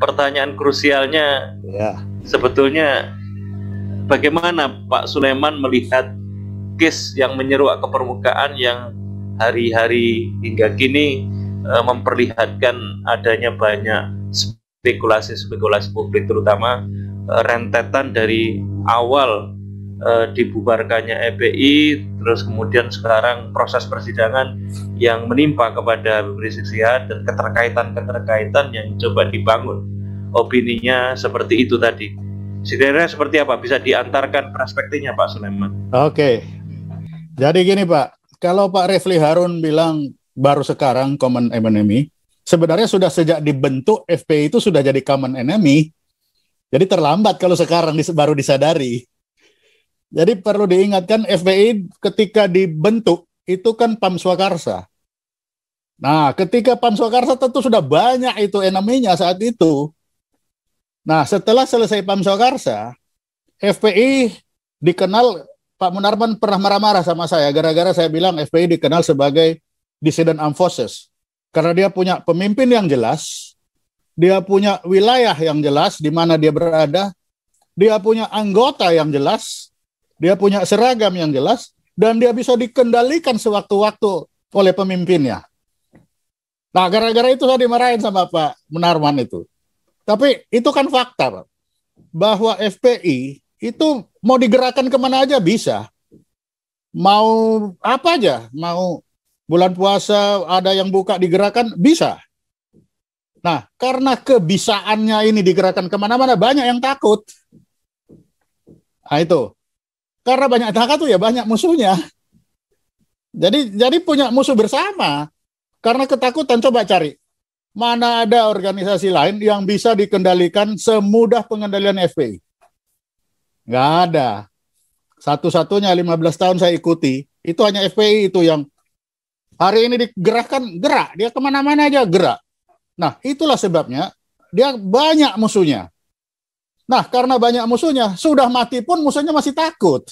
pertanyaan krusialnya ya. sebetulnya bagaimana Pak Sulaiman melihat case yang menyeruak ke permukaan yang hari-hari hingga kini e, memperlihatkan adanya banyak spekulasi-spekulasi publik terutama e, rentetan dari awal eh, dibubarkannya EPI terus kemudian sekarang proses persidangan yang menimpa kepada Rizik Sihab dan keterkaitan-keterkaitan yang coba dibangun opininya seperti itu tadi sebenarnya seperti apa bisa diantarkan perspektifnya Pak Sulaiman oke jadi gini Pak kalau Pak Refli Harun bilang baru sekarang common enemy sebenarnya sudah sejak dibentuk FPI itu sudah jadi common enemy. Jadi terlambat kalau sekarang baru disadari. Jadi perlu diingatkan FPI ketika dibentuk itu kan Pam Swakarsa. Nah, ketika Pam Swakarsa tentu sudah banyak itu eneminya saat itu. Nah, setelah selesai Pam Swakarsa, FPI dikenal Pak Munarman pernah marah-marah sama saya gara-gara saya bilang FPI dikenal sebagai dissident armed forces karena dia punya pemimpin yang jelas, dia punya wilayah yang jelas di mana dia berada, dia punya anggota yang jelas, dia punya seragam yang jelas, dan dia bisa dikendalikan sewaktu-waktu oleh pemimpinnya. Nah, gara-gara itu saya dimarahin sama Pak Munarman itu. Tapi itu kan fakta, Bahwa FPI itu mau digerakkan kemana aja bisa. Mau apa aja, mau bulan puasa ada yang buka digerakkan, bisa. Nah, karena kebisaannya ini digerakkan kemana-mana, banyak yang takut. Nah, itu karena banyak Dhaka tuh ya banyak musuhnya. Jadi jadi punya musuh bersama. Karena ketakutan coba cari. Mana ada organisasi lain yang bisa dikendalikan semudah pengendalian FPI? Nggak ada. Satu-satunya 15 tahun saya ikuti, itu hanya FPI itu yang hari ini digerakkan, gerak. Dia kemana-mana aja gerak. Nah, itulah sebabnya dia banyak musuhnya. Nah, karena banyak musuhnya, sudah mati pun musuhnya masih takut.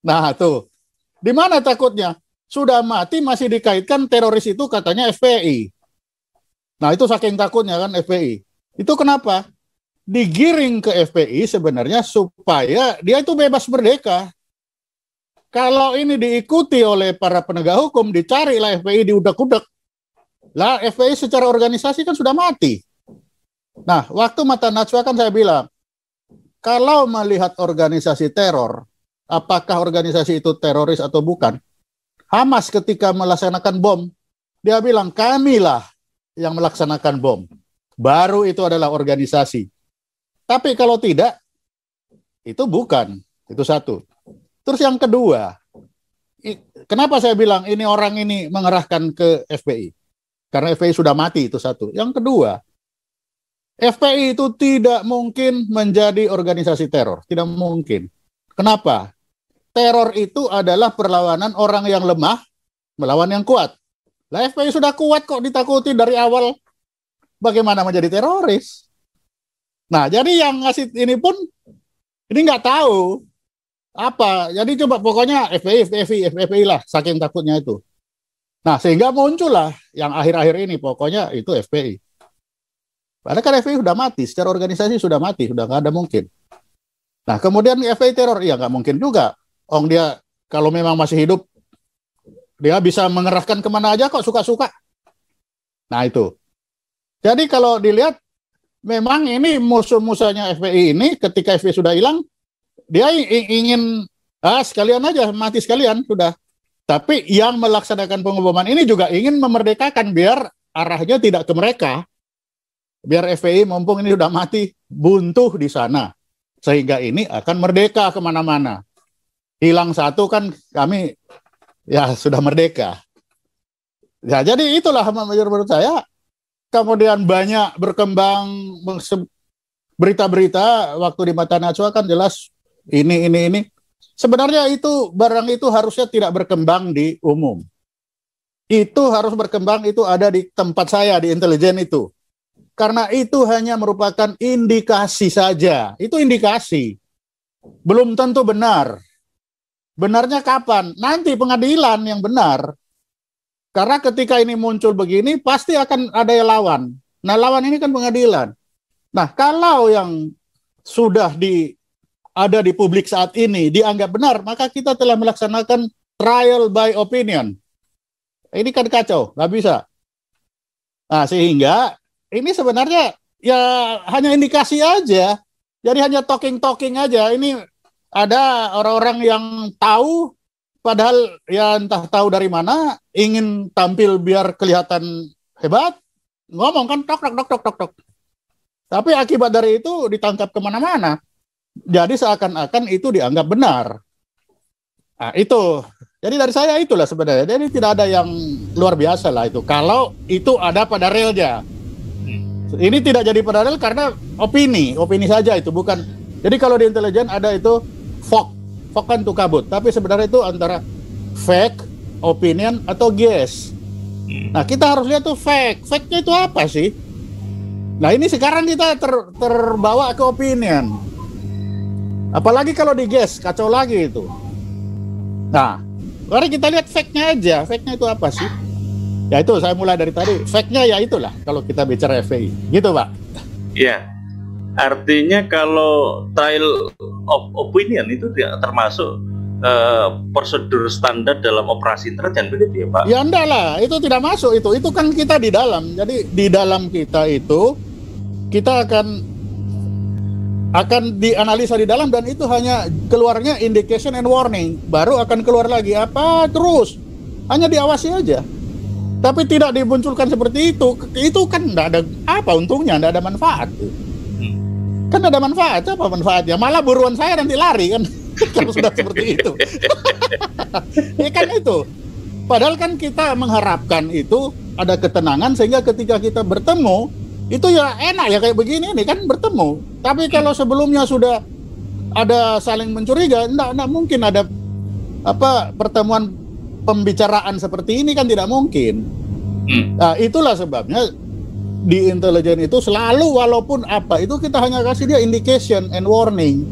Nah, tuh. Di mana takutnya? Sudah mati masih dikaitkan teroris itu katanya FPI. Nah, itu saking takutnya kan FPI. Itu kenapa? Digiring ke FPI sebenarnya supaya dia itu bebas merdeka. Kalau ini diikuti oleh para penegak hukum, dicari lah FPI di udak-udak. Lah, FPI secara organisasi kan sudah mati. Nah, waktu mata najwa kan saya bilang, kalau melihat organisasi teror, apakah organisasi itu teroris atau bukan? Hamas ketika melaksanakan bom, dia bilang kamilah yang melaksanakan bom. Baru itu adalah organisasi. Tapi kalau tidak, itu bukan. Itu satu. Terus yang kedua, kenapa saya bilang ini orang ini mengerahkan ke FPI? Karena FPI sudah mati itu satu. Yang kedua, FPI itu tidak mungkin menjadi organisasi teror, tidak mungkin. Kenapa? Teror itu adalah perlawanan orang yang lemah melawan yang kuat. Lah FPI sudah kuat kok ditakuti dari awal. Bagaimana menjadi teroris? Nah, jadi yang ngasih ini pun ini nggak tahu apa. Jadi coba pokoknya FPI, FPI, FPI lah saking takutnya itu. Nah, sehingga muncullah yang akhir-akhir ini pokoknya itu FPI. Karena kan FPI sudah mati, secara organisasi sudah mati, sudah nggak ada mungkin. Nah, kemudian FPI teror, ya nggak mungkin juga. Ong dia kalau memang masih hidup, dia bisa mengerahkan kemana aja kok suka-suka. Nah itu. Jadi kalau dilihat, memang ini musuh-musuhnya FPI ini ketika FPI sudah hilang, dia ingin ah sekalian aja mati sekalian sudah. Tapi yang melaksanakan pengumuman ini juga ingin memerdekakan biar arahnya tidak ke mereka, biar FPI mumpung ini sudah mati buntuh di sana sehingga ini akan merdeka kemana-mana hilang satu kan kami ya sudah merdeka ya jadi itulah menurut saya kemudian banyak berkembang berita-berita waktu di mata najwa kan jelas ini ini ini sebenarnya itu barang itu harusnya tidak berkembang di umum itu harus berkembang itu ada di tempat saya di intelijen itu karena itu hanya merupakan indikasi saja. Itu indikasi. Belum tentu benar. Benarnya kapan? Nanti pengadilan yang benar. Karena ketika ini muncul begini, pasti akan ada yang lawan. Nah, lawan ini kan pengadilan. Nah, kalau yang sudah di ada di publik saat ini dianggap benar, maka kita telah melaksanakan trial by opinion. Ini kan kacau, nggak bisa. Nah, sehingga ini sebenarnya ya hanya indikasi aja. Jadi hanya talking-talking aja. Ini ada orang-orang yang tahu padahal ya entah tahu dari mana ingin tampil biar kelihatan hebat ngomong kan tok tok tok tok tok tok tapi akibat dari itu ditangkap kemana-mana jadi seakan-akan itu dianggap benar nah, itu jadi dari saya itulah sebenarnya jadi tidak ada yang luar biasa lah itu kalau itu ada pada realnya ini tidak jadi paralel karena opini, opini saja itu bukan. Jadi kalau di intelijen ada itu fog, fog kan itu kabut, tapi sebenarnya itu antara fake, opinion atau guess. Hmm. Nah kita harus lihat tuh fake, fake-nya itu apa sih? Nah ini sekarang kita ter, terbawa ke opinion. Apalagi kalau di guess, kacau lagi itu. Nah, mari kita lihat fake-nya aja, fake-nya itu apa sih? Ya itu saya mulai dari tadi. Fact-nya ya itulah kalau kita bicara FPI. Gitu, Pak. Iya. Artinya kalau trial of opinion itu termasuk uh, prosedur standar dalam operasi intelijen begitu ya, Pak? Ya enggak lah, itu tidak masuk itu. Itu kan kita di dalam. Jadi di dalam kita itu kita akan akan dianalisa di dalam dan itu hanya keluarnya indication and warning. Baru akan keluar lagi apa terus. Hanya diawasi aja tapi tidak dimunculkan seperti itu itu kan tidak ada apa untungnya tidak ada manfaat hmm. kan ada manfaat apa manfaatnya malah buruan saya nanti lari kan kalau sudah seperti itu ya kan itu padahal kan kita mengharapkan itu ada ketenangan sehingga ketika kita bertemu itu ya enak ya kayak begini nih kan bertemu tapi kalau sebelumnya sudah ada saling mencuriga enggak enggak mungkin ada apa pertemuan pembicaraan seperti ini kan tidak mungkin. Hmm. Nah, itulah sebabnya di intelijen itu selalu walaupun apa itu kita hanya kasih dia indication and warning.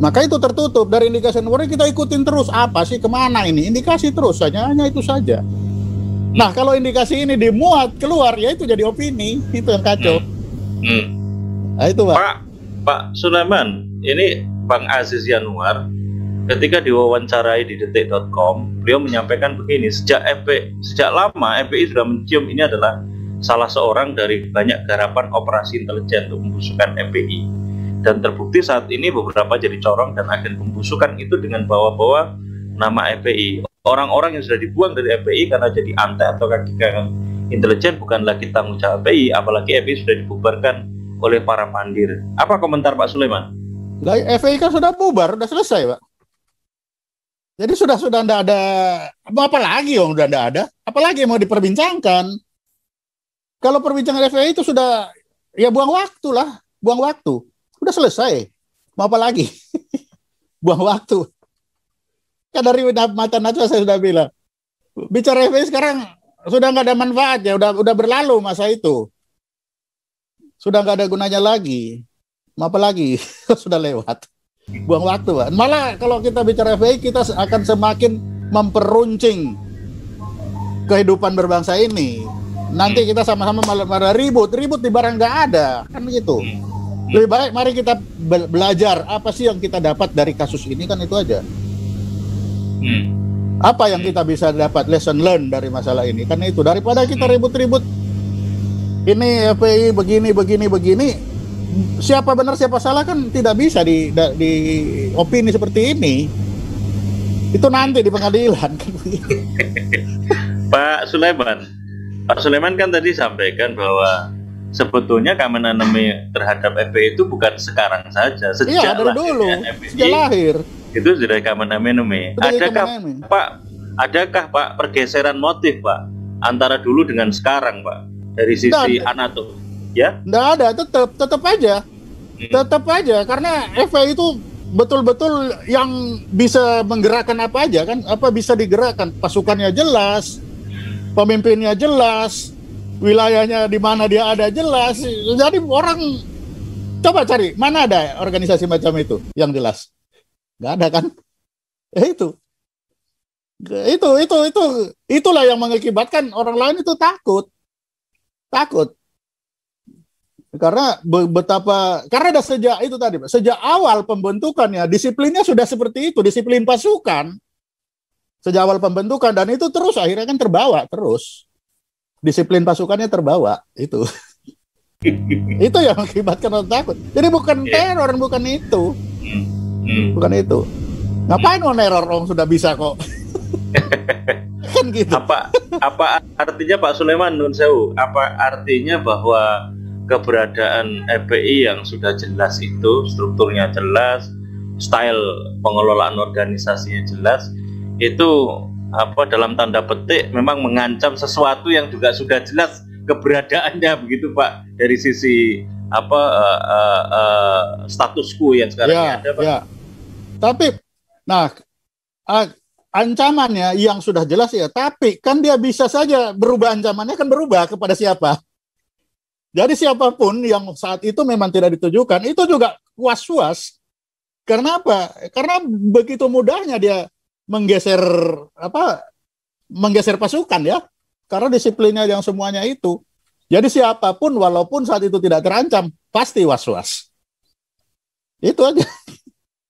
Maka itu tertutup dari indication warning kita ikutin terus apa sih kemana ini indikasi terus hanya hanya itu saja. Hmm. Nah kalau indikasi ini dimuat keluar ya itu jadi opini itu yang kacau. Hmm. Hmm. Nah, itu pak. Pak Pak Sulaiman ini Bang Aziz Yanuar Hmm. Ketika diwawancarai di detik.com, beliau menyampaikan begini, sejak FPI, sejak lama MPI sudah mencium ini adalah salah seorang dari banyak garapan operasi intelijen untuk membusukkan MPI Dan terbukti saat ini beberapa jadi corong dan agen pembusukan itu dengan bawa-bawa nama MPI Orang-orang yang sudah dibuang dari MPI karena jadi ante atau kaki kanan intelijen bukan lagi tanggung jawab FPI, apalagi FPI sudah dibubarkan oleh para pandir. Apa komentar Pak Suleman? Nah, FPI kan sudah bubar, sudah selesai, Pak. Jadi sudah sudah tidak ada mau apa lagi om sudah tidak ada, apalagi yang mau diperbincangkan. Kalau perbincangan FPI itu sudah ya buang waktu lah, buang waktu. Sudah selesai, mau apa lagi? buang waktu. Kan dari mata Najwa saya sudah bilang, bicara FPI sekarang sudah nggak ada manfaat ya udah udah berlalu masa itu. Sudah nggak ada gunanya lagi, mau apa lagi? sudah lewat buang waktu Pak. malah kalau kita bicara FPI kita akan semakin memperuncing kehidupan berbangsa ini nanti hmm. kita sama-sama malah, malah ribut ribut di barang nggak ada kan begitu hmm. Hmm. lebih baik mari kita be belajar apa sih yang kita dapat dari kasus ini kan itu aja apa yang kita bisa dapat lesson learn dari masalah ini kan itu daripada kita ribut-ribut ini FPI begini begini begini siapa benar siapa salah kan tidak bisa di da, di opini seperti ini. Itu nanti di pengadilan Pak Sulaiman, Pak Sulaiman kan tadi sampaikan bahwa sebetulnya nanami terhadap FPI itu bukan sekarang saja, iya, sejak iya, dari dulu, FPI, sejak lahir. Itu sudah nanami Adakah Pak adakah Pak pergeseran motif Pak antara dulu dengan sekarang Pak dari sisi anatomi? ya nggak ada tetap tetep aja hmm. tetap aja karena FA itu betul-betul yang bisa menggerakkan apa aja kan apa bisa digerakkan pasukannya jelas pemimpinnya jelas wilayahnya di mana dia ada jelas jadi orang coba cari mana ada organisasi macam itu yang jelas nggak ada kan eh, itu itu itu itu itulah yang mengakibatkan orang lain itu takut takut karena betapa karena dah sejak itu tadi sejak awal pembentukannya disiplinnya sudah seperti itu disiplin pasukan sejak awal pembentukan dan itu terus akhirnya kan terbawa terus disiplin pasukannya terbawa itu hmm. itu yang mengakibatkan orang takut jadi bukan iya. teror bukan itu hmm. Hmm. bukan itu ngapain mau teror, orang sudah bisa kok kan gitu apa apa artinya Pak Sulaiman Nun Sewu apa artinya bahwa keberadaan FPI yang sudah jelas itu strukturnya jelas style pengelolaan organisasinya jelas itu apa dalam tanda petik memang mengancam sesuatu yang juga sudah jelas keberadaannya begitu Pak dari sisi apa uh, eh, uh, eh, uh, eh, status yang sekarang ya, ada Pak. Ya. Tapi nah uh, ancamannya yang sudah jelas ya, tapi kan dia bisa saja berubah ancamannya kan berubah kepada siapa? Jadi siapapun yang saat itu memang tidak ditujukan itu juga was-was. Karena apa? Karena begitu mudahnya dia menggeser apa? Menggeser pasukan ya. Karena disiplinnya yang semuanya itu. Jadi siapapun walaupun saat itu tidak terancam pasti was-was. Itu aja.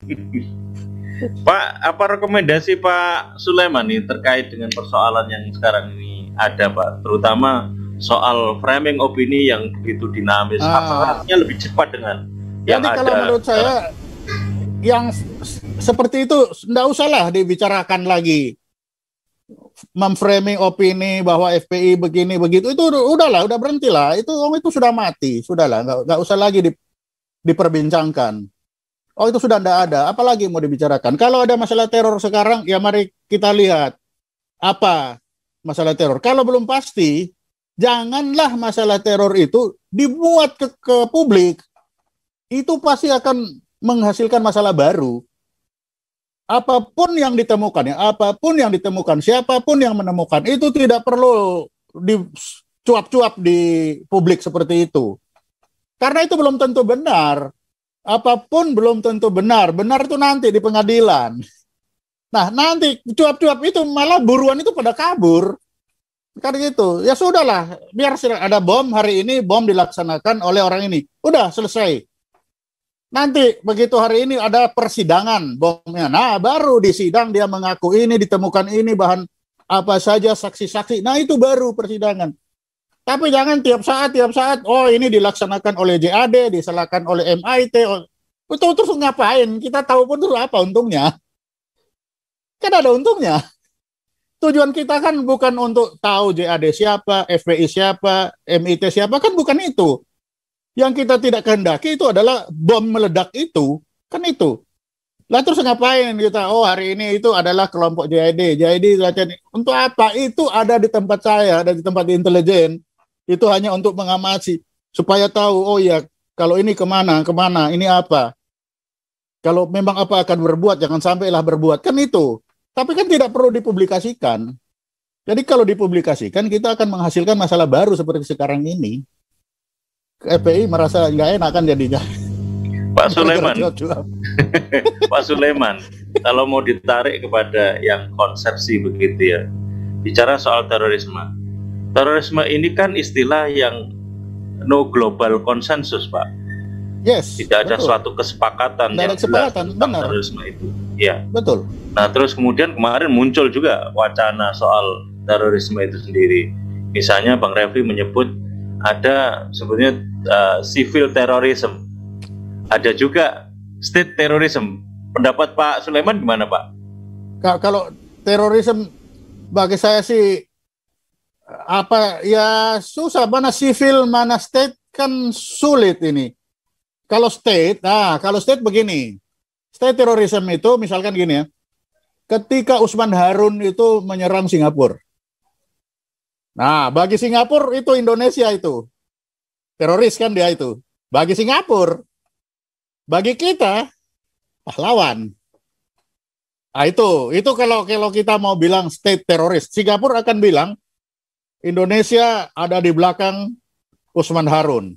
Hmm. Pak, apa rekomendasi Pak Sulaiman nih terkait dengan persoalan yang sekarang ini ada, Pak? Terutama soal framing opini yang begitu dinamis ah. artinya lebih cepat dengan Jadi yang kalau ada, menurut saya uh, yang seperti itu tidak usahlah dibicarakan lagi memframing opini bahwa FPI begini begitu itu udahlah udah berhenti lah itu om oh, itu sudah mati sudahlah nggak nggak usah lagi di, diperbincangkan oh itu sudah tidak ada apalagi mau dibicarakan kalau ada masalah teror sekarang ya mari kita lihat apa masalah teror kalau belum pasti janganlah masalah teror itu dibuat ke, ke publik. Itu pasti akan menghasilkan masalah baru. Apapun yang ditemukan, ya, apapun yang ditemukan, siapapun yang menemukan, itu tidak perlu dicuap-cuap di publik seperti itu. Karena itu belum tentu benar. Apapun belum tentu benar. Benar itu nanti di pengadilan. Nah, nanti cuap-cuap itu malah buruan itu pada kabur kan gitu ya sudahlah biar ada bom hari ini bom dilaksanakan oleh orang ini udah selesai nanti begitu hari ini ada persidangan bomnya nah baru di sidang dia mengaku ini ditemukan ini bahan apa saja saksi-saksi nah itu baru persidangan tapi jangan tiap saat tiap saat oh ini dilaksanakan oleh JAD disalahkan oleh MIT itu oh. terus ngapain kita tahu pun terus apa untungnya kan ada untungnya tujuan kita kan bukan untuk tahu JAD siapa, FPI siapa, MIT siapa, kan bukan itu. Yang kita tidak kehendaki itu adalah bom meledak itu, kan itu. Lah terus ngapain kita? Oh hari ini itu adalah kelompok JAD, JAD, JAD. Untuk apa? Itu ada di tempat saya, ada di tempat intelijen. Itu hanya untuk mengamati supaya tahu. Oh ya, kalau ini kemana, kemana, ini apa. Kalau memang apa akan berbuat, jangan sampailah berbuat. Kan itu. Tapi kan tidak perlu dipublikasikan. Jadi kalau dipublikasikan kita akan menghasilkan masalah baru seperti sekarang ini. FPI hmm. merasa nggak enak kan jadinya. Pak Sulaiman. Pak Sulaiman, kalau mau ditarik kepada yang konsepsi begitu ya. Bicara soal terorisme. Terorisme ini kan istilah yang no global consensus, Pak Yes. Tidak ada betul. suatu kesepakatan Tidak yang kesepakatan, benar. terorisme itu. Ya. Betul. Nah, terus kemudian kemarin muncul juga wacana soal terorisme itu sendiri. Misalnya Bang Refli menyebut ada sebenarnya uh, eh, civil terrorism. Ada juga state terrorism. Pendapat Pak Sulaiman gimana, Pak? Kalau terorisme bagi saya sih apa ya susah mana civil mana state kan sulit ini kalau state, nah kalau state begini. State terorisme itu misalkan gini ya. Ketika Usman Harun itu menyerang Singapura. Nah, bagi Singapura itu Indonesia itu. Teroris kan dia itu. Bagi Singapura, bagi kita pahlawan. Nah, itu itu kalau kalau kita mau bilang state teroris, Singapura akan bilang Indonesia ada di belakang Usman Harun.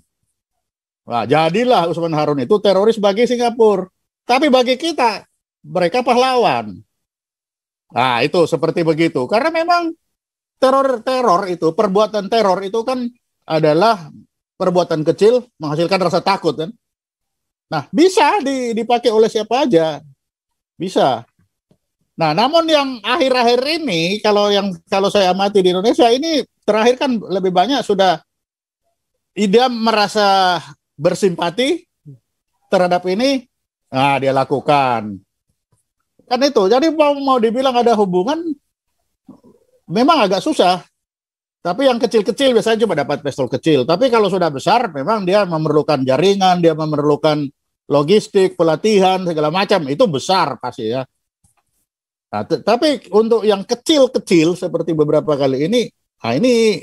Nah, jadilah Usman Harun itu teroris bagi Singapura. Tapi bagi kita, mereka pahlawan. Nah, itu seperti begitu. Karena memang teror-teror itu, perbuatan teror itu kan adalah perbuatan kecil menghasilkan rasa takut kan. Nah, bisa dipakai oleh siapa aja. Bisa. Nah, namun yang akhir-akhir ini kalau yang kalau saya amati di Indonesia ini terakhir kan lebih banyak sudah idam merasa bersimpati terhadap ini nah dia lakukan kan itu jadi mau mau dibilang ada hubungan memang agak susah tapi yang kecil-kecil biasanya cuma dapat pistol kecil. Tapi kalau sudah besar, memang dia memerlukan jaringan, dia memerlukan logistik, pelatihan, segala macam. Itu besar pasti ya. Nah, tapi untuk yang kecil-kecil seperti beberapa kali ini, nah ini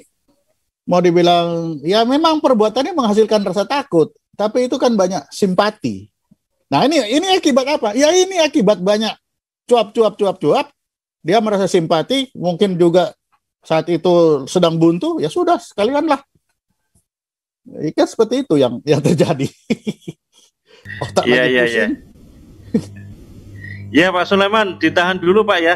mau dibilang ya memang perbuatannya menghasilkan rasa takut, tapi itu kan banyak simpati. Nah, ini ini akibat apa? Ya ini akibat banyak cuap-cuap-cuap-cuap. Dia merasa simpati, mungkin juga saat itu sedang buntu, ya sudah sekalian lah Ikan ya seperti itu yang yang terjadi. Otak oh, tak iya, lagi ya, pusing. Ya Pak Sulaiman, ditahan dulu Pak ya.